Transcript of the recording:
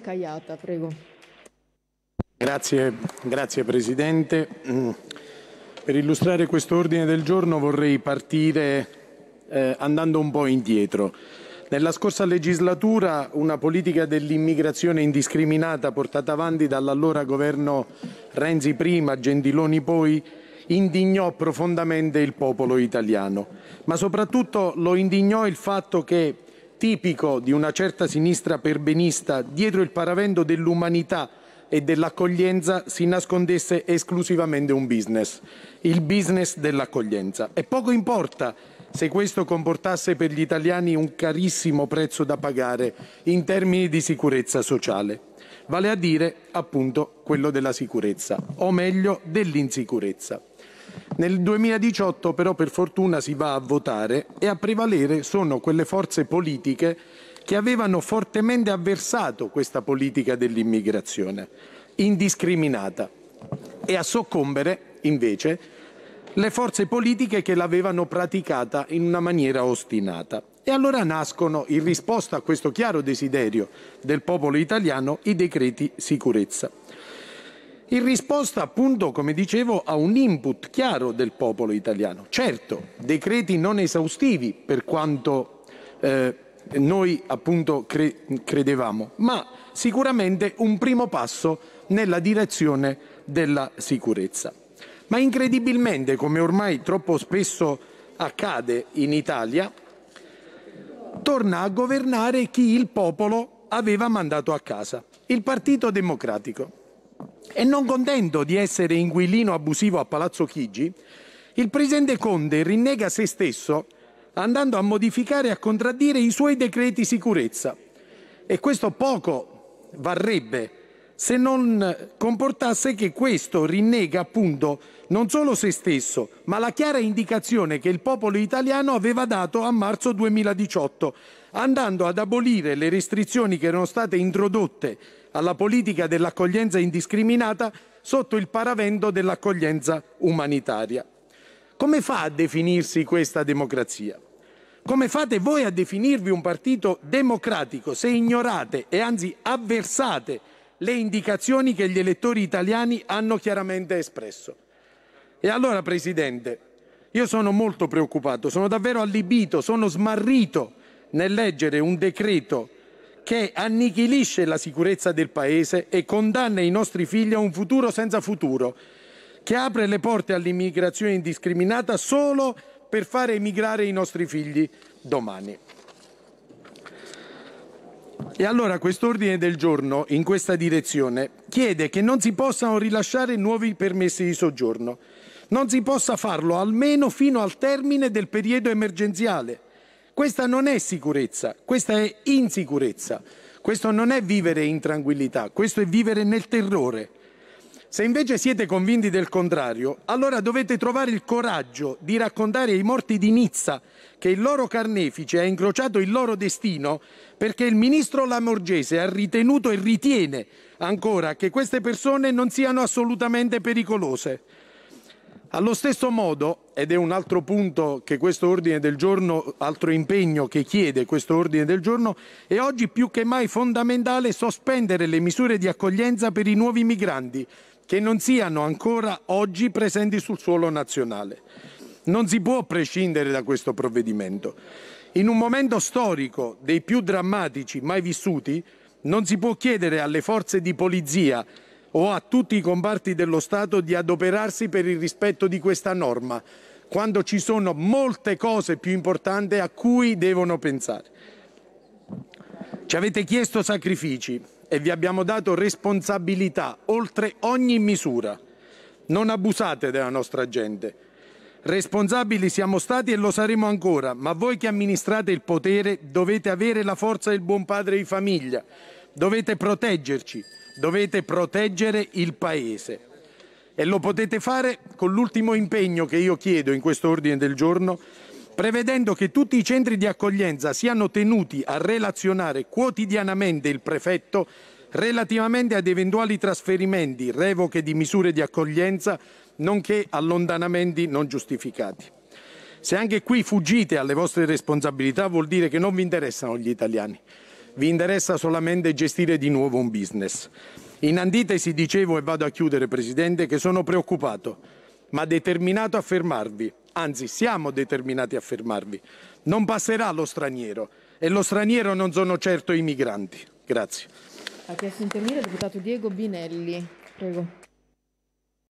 Caiata, prego. Grazie, grazie Presidente. Mm. Per illustrare questo ordine del giorno vorrei partire eh, andando un po' indietro. Nella scorsa legislatura una politica dell'immigrazione indiscriminata portata avanti dall'allora governo Renzi prima, Gentiloni poi, indignò profondamente il popolo italiano, ma soprattutto lo indignò il fatto che tipico di una certa sinistra perbenista, dietro il paravento dell'umanità e dell'accoglienza si nascondesse esclusivamente un business, il business dell'accoglienza. E poco importa se questo comportasse per gli italiani un carissimo prezzo da pagare in termini di sicurezza sociale, vale a dire appunto quello della sicurezza, o meglio dell'insicurezza. Nel 2018 però per fortuna si va a votare e a prevalere sono quelle forze politiche che avevano fortemente avversato questa politica dell'immigrazione indiscriminata e a soccombere invece le forze politiche che l'avevano praticata in una maniera ostinata. E allora nascono, in risposta a questo chiaro desiderio del popolo italiano, i decreti sicurezza in risposta appunto, come dicevo, a un input chiaro del popolo italiano. Certo, decreti non esaustivi per quanto eh, noi appunto cre credevamo, ma sicuramente un primo passo nella direzione della sicurezza. Ma incredibilmente, come ormai troppo spesso accade in Italia, torna a governare chi il popolo aveva mandato a casa, il Partito Democratico e non contento di essere inquilino abusivo a Palazzo Chigi, il presidente Conte rinnega se stesso andando a modificare e a contraddire i suoi decreti sicurezza. E questo poco varrebbe se non comportasse che questo rinnega appunto non solo se stesso, ma la chiara indicazione che il popolo italiano aveva dato a marzo 2018, andando ad abolire le restrizioni che erano state introdotte alla politica dell'accoglienza indiscriminata sotto il paravento dell'accoglienza umanitaria. Come fa a definirsi questa democrazia? Come fate voi a definirvi un partito democratico se ignorate e anzi avversate le indicazioni che gli elettori italiani hanno chiaramente espresso? E allora, Presidente, io sono molto preoccupato, sono davvero allibito, sono smarrito nel leggere un decreto che annichilisce la sicurezza del Paese e condanna i nostri figli a un futuro senza futuro, che apre le porte all'immigrazione indiscriminata solo per fare emigrare i nostri figli domani. E allora quest'ordine del giorno, in questa direzione, chiede che non si possano rilasciare nuovi permessi di soggiorno, non si possa farlo almeno fino al termine del periodo emergenziale, questa non è sicurezza, questa è insicurezza. Questo non è vivere in tranquillità, questo è vivere nel terrore. Se invece siete convinti del contrario, allora dovete trovare il coraggio di raccontare ai morti di Nizza che il loro carnefice ha incrociato il loro destino perché il ministro Lamorgese ha ritenuto e ritiene ancora che queste persone non siano assolutamente pericolose. Allo stesso modo, ed è un altro punto che questo ordine del giorno, altro impegno che chiede questo ordine del giorno, è oggi più che mai fondamentale sospendere le misure di accoglienza per i nuovi migranti che non siano ancora oggi presenti sul suolo nazionale. Non si può prescindere da questo provvedimento. In un momento storico dei più drammatici mai vissuti, non si può chiedere alle forze di polizia o a tutti i comparti dello Stato di adoperarsi per il rispetto di questa norma, quando ci sono molte cose più importanti a cui devono pensare. Ci avete chiesto sacrifici e vi abbiamo dato responsabilità oltre ogni misura. Non abusate della nostra gente. Responsabili siamo stati e lo saremo ancora, ma voi che amministrate il potere dovete avere la forza del buon padre di famiglia Dovete proteggerci, dovete proteggere il Paese. E lo potete fare con l'ultimo impegno che io chiedo in questo ordine del giorno, prevedendo che tutti i centri di accoglienza siano tenuti a relazionare quotidianamente il prefetto relativamente ad eventuali trasferimenti, revoche di misure di accoglienza, nonché allontanamenti non giustificati. Se anche qui fuggite alle vostre responsabilità vuol dire che non vi interessano gli italiani vi interessa solamente gestire di nuovo un business. In antitesi dicevo, e vado a chiudere Presidente, che sono preoccupato, ma determinato a fermarvi, anzi siamo determinati a fermarvi. Non passerà lo straniero e lo straniero non sono certo i migranti. Grazie. Ha chiesto di intervenire il deputato Diego Binelli. Prego.